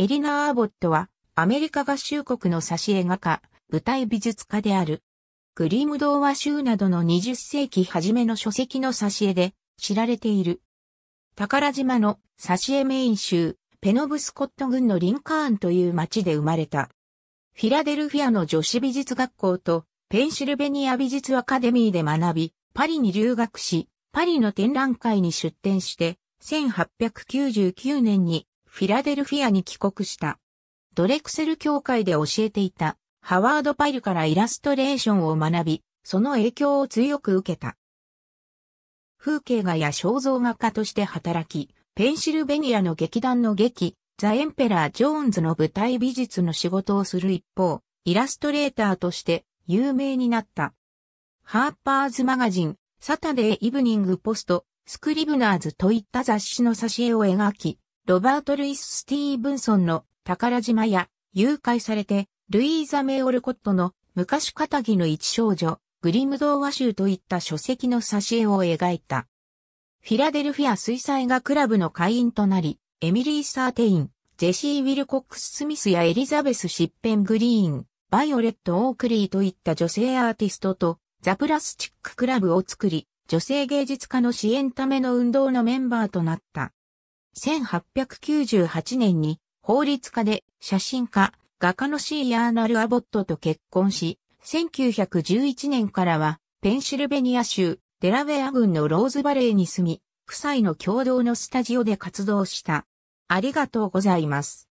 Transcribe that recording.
エリナ・アーボットは、アメリカ合衆国の挿絵画家、舞台美術家である。グリム童話集などの20世紀初めの書籍の挿絵で知られている。宝島の挿絵メイン州、ペノブスコット郡のリンカーンという町で生まれた。フィラデルフィアの女子美術学校とペンシルベニア美術アカデミーで学び、パリに留学し、パリの展覧会に出展して、1899年にフィラデルフィアに帰国した。ドレクセル協会で教えていたハワード・パイルからイラストレーションを学び、その影響を強く受けた。風景画や肖像画家として働き、ペンシルベニアの劇団の劇、ザ・エンペラー・ジョーンズの舞台美術の仕事をする一方、イラストレーターとして有名になった。ハーパーズ・マガジン、サタデー・イブニング・ポスト、スクリブナーズといった雑誌の挿絵を描き、ロバート・ルイス・スティーブンソンの宝島や誘拐されて、ルイーザ・メイ・オルコットの昔仇の一少女、グリム童話集といった書籍の挿絵を描いた。フィラデルフィア水彩画クラブの会員となり、エミリー・サーテイン、ジェシー・ウィルコックス・スミスやエリザベス・シッペン・グリーン、バイオレット・オークリーといった女性アーティストとザ・プラスチック・クラブを作り、女性芸術家の支援ための運動のメンバーとなった。1898年に法律家で写真家、画家のシーヤーナル・アボットと結婚し、1911年からはペンシルベニア州デラウェア郡のローズバレーに住み、夫妻の共同のスタジオで活動した。ありがとうございます。